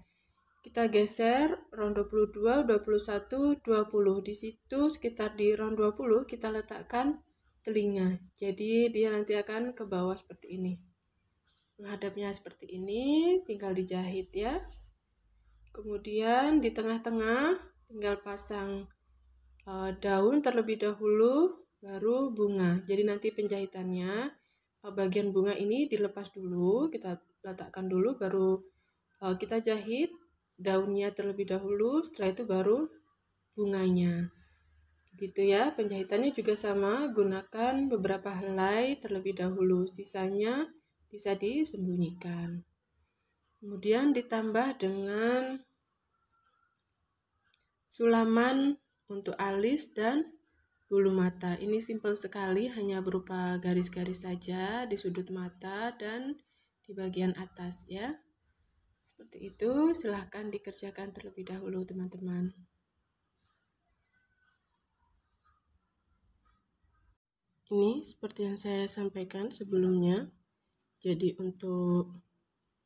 Kita geser round 22, 21, 20. Di situ sekitar di round 20 kita letakkan telinga. Jadi dia nanti akan ke bawah seperti ini. Menghadapnya seperti ini, tinggal dijahit ya. Kemudian di tengah-tengah tinggal pasang eh, daun terlebih dahulu baru bunga. Jadi nanti penjahitannya eh, bagian bunga ini dilepas dulu, kita letakkan dulu baru eh, kita jahit daunnya terlebih dahulu, setelah itu baru bunganya. Gitu ya, penjahitannya juga sama, gunakan beberapa helai terlebih dahulu, sisanya bisa disembunyikan. Kemudian ditambah dengan sulaman untuk alis dan bulu mata. Ini simpel sekali, hanya berupa garis-garis saja di sudut mata dan di bagian atas ya. Seperti itu, silahkan dikerjakan terlebih dahulu teman-teman. Ini seperti yang saya sampaikan sebelumnya. Jadi untuk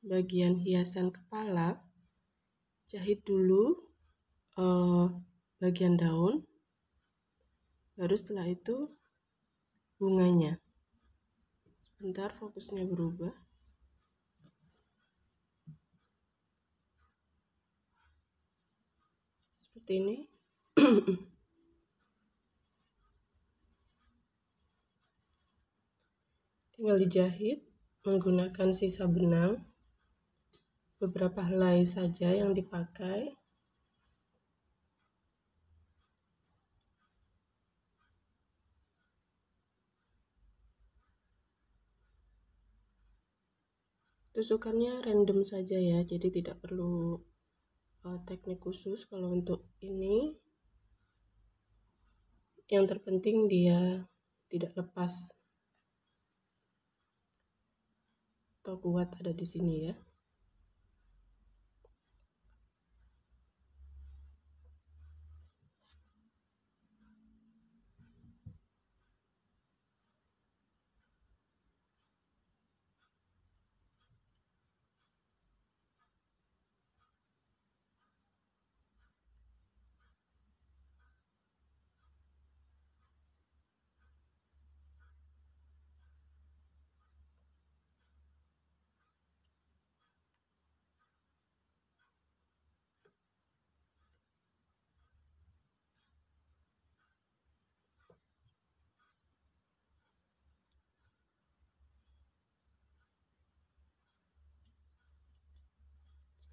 bagian hiasan kepala, jahit dulu eh, bagian daun, baru setelah itu bunganya. Sebentar fokusnya berubah. Seperti ini. Tinggal dijahit menggunakan sisa benang beberapa helai saja yang dipakai tusukannya random saja ya jadi tidak perlu uh, teknik khusus kalau untuk ini yang terpenting dia tidak lepas atau kuat ada di sini ya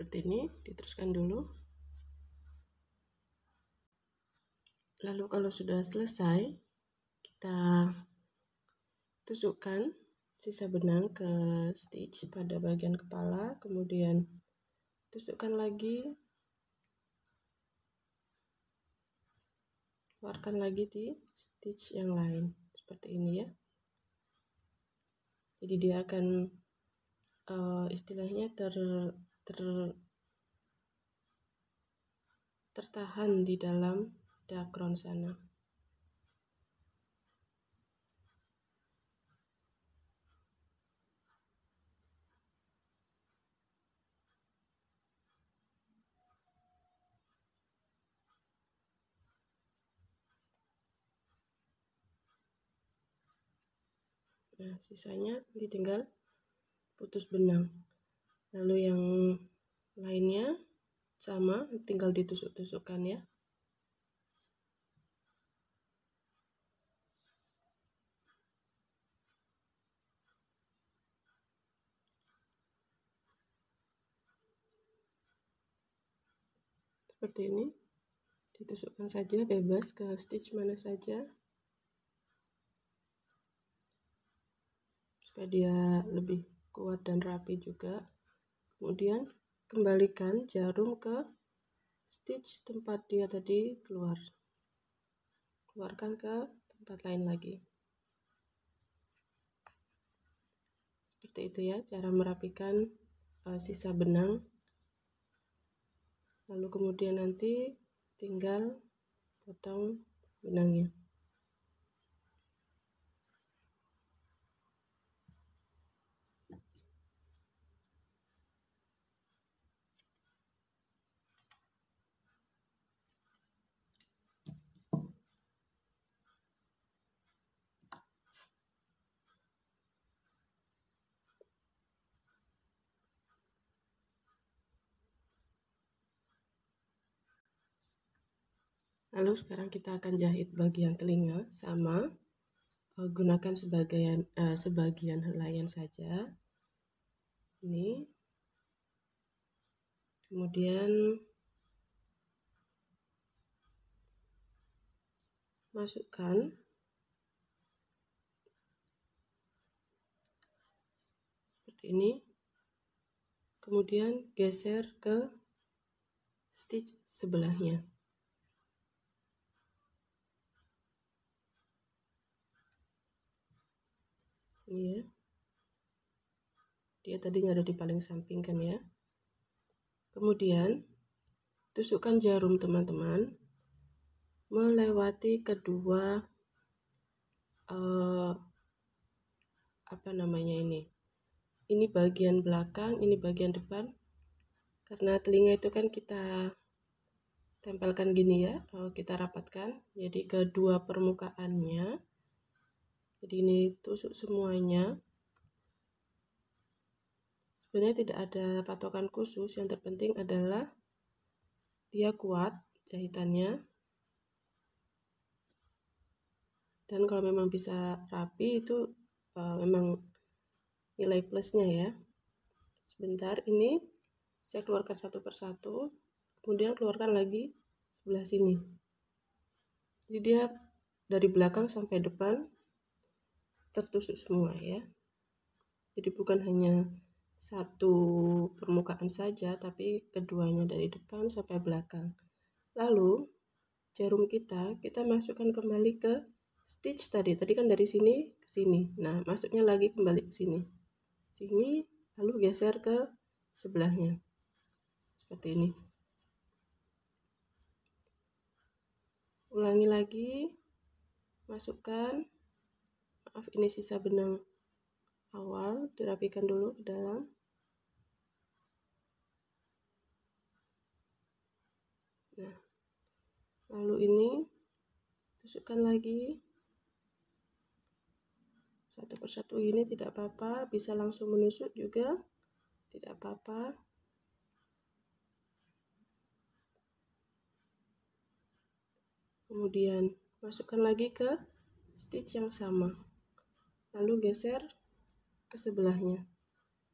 seperti ini diteruskan dulu lalu kalau sudah selesai kita tusukkan sisa benang ke stitch pada bagian kepala kemudian tusukkan lagi keluarkan lagi di stitch yang lain seperti ini ya jadi dia akan eh, istilahnya ter ter tertahan di dalam dakron sana. Nah, sisanya ditinggal putus benang lalu yang lainnya sama tinggal ditusuk-tusukkan ya seperti ini ditusukkan saja bebas ke stitch mana saja supaya dia lebih kuat dan rapi juga kemudian kembalikan jarum ke stitch tempat dia tadi keluar keluarkan ke tempat lain lagi seperti itu ya cara merapikan uh, sisa benang lalu kemudian nanti tinggal potong benangnya lalu sekarang kita akan jahit bagian telinga sama eh, gunakan sebagian uh, sebagian helaian saja ini kemudian masukkan seperti ini kemudian geser ke stitch sebelahnya Iya. Dia nggak ada di paling samping kan ya. Kemudian tusukkan jarum teman-teman melewati kedua uh, apa namanya ini ini bagian belakang ini bagian depan karena telinga itu kan kita tempelkan gini ya eh, kita rapatkan jadi kedua permukaannya jadi ini tusuk semuanya sebenarnya tidak ada patokan khusus yang terpenting adalah dia kuat jahitannya dan kalau memang bisa rapi itu uh, memang nilai plusnya ya sebentar ini saya keluarkan satu persatu kemudian keluarkan lagi sebelah sini jadi dia dari belakang sampai depan tertusuk semua ya jadi bukan hanya satu permukaan saja tapi keduanya dari depan sampai belakang lalu jarum kita kita masukkan kembali ke stitch tadi tadi kan dari sini ke sini nah masuknya lagi kembali ke sini sini lalu geser ke sebelahnya seperti ini ulangi lagi masukkan maaf ini sisa benang awal dirapikan dulu ke dalam nah lalu ini tusukkan lagi satu persatu ini tidak apa-apa bisa langsung menusuk juga tidak apa-apa kemudian masukkan lagi ke stitch yang sama lalu geser ke sebelahnya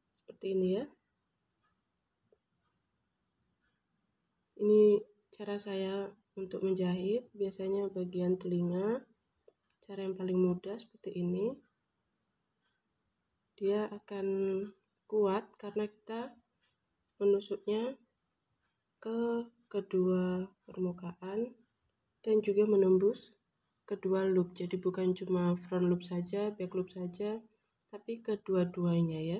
seperti ini ya ini cara saya untuk menjahit biasanya bagian telinga cara yang paling mudah seperti ini dia akan kuat karena kita menusuknya ke kedua permukaan dan juga menembus kedua loop. Jadi bukan cuma front loop saja, back loop saja, tapi kedua-duanya ya.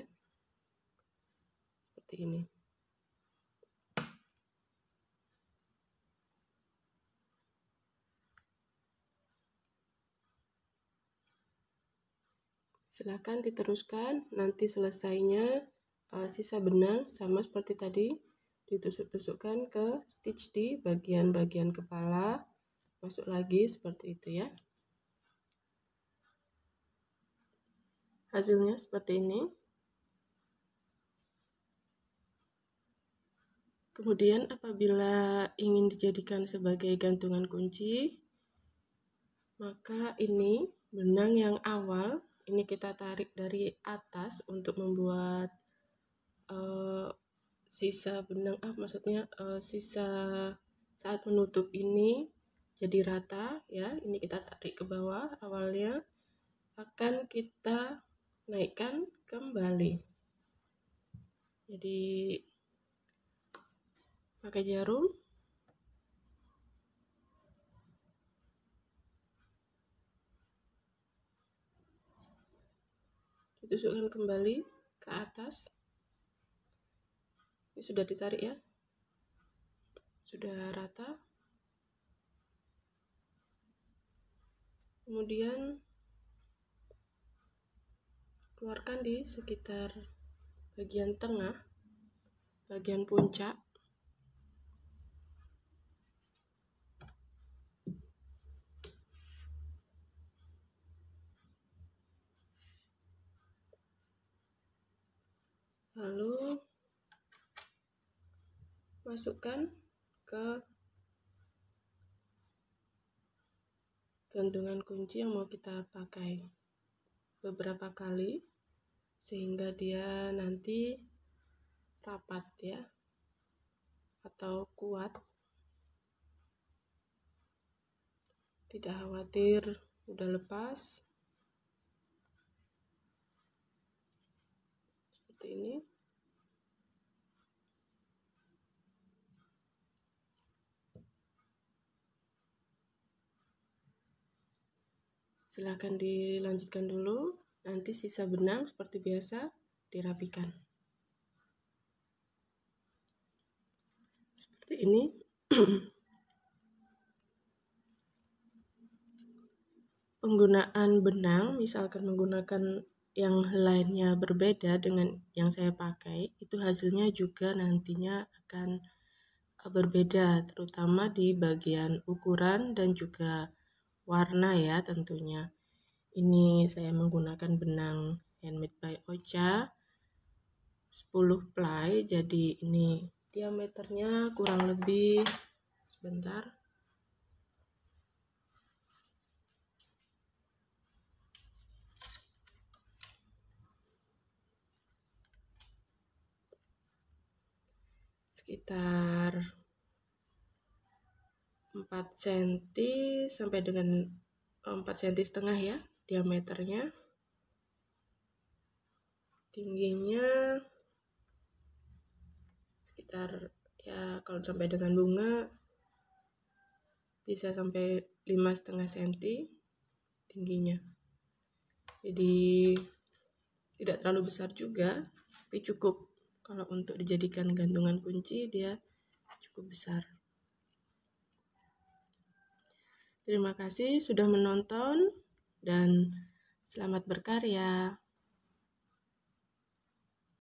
Seperti ini. Silahkan diteruskan, nanti selesainya eh, sisa benang sama seperti tadi ditusuk-tusukkan ke stitch di bagian-bagian kepala masuk lagi seperti itu ya hasilnya seperti ini kemudian apabila ingin dijadikan sebagai gantungan kunci maka ini benang yang awal ini kita tarik dari atas untuk membuat uh, sisa benang ah maksudnya uh, sisa saat menutup ini jadi rata ya ini kita tarik ke bawah awalnya akan kita naikkan kembali jadi pakai jarum ditusukkan kembali ke atas ini sudah ditarik ya sudah rata kemudian keluarkan di sekitar bagian tengah bagian puncak lalu masukkan ke gantungan kunci yang mau kita pakai beberapa kali sehingga dia nanti rapat ya atau kuat tidak khawatir udah lepas seperti ini silahkan dilanjutkan dulu nanti sisa benang seperti biasa dirapikan seperti ini penggunaan benang misalkan menggunakan yang lainnya berbeda dengan yang saya pakai itu hasilnya juga nantinya akan eh, berbeda terutama di bagian ukuran dan juga warna ya tentunya. Ini saya menggunakan benang handmade by Ocha 10 ply jadi ini diameternya kurang lebih sebentar sekitar 4 cm sampai dengan 4 eh, cm setengah ya diameternya tingginya sekitar ya kalau sampai dengan bunga bisa sampai lima setengah senti tingginya jadi tidak terlalu besar juga tapi cukup kalau untuk dijadikan gantungan kunci dia cukup besar Terima kasih sudah menonton dan selamat berkarya.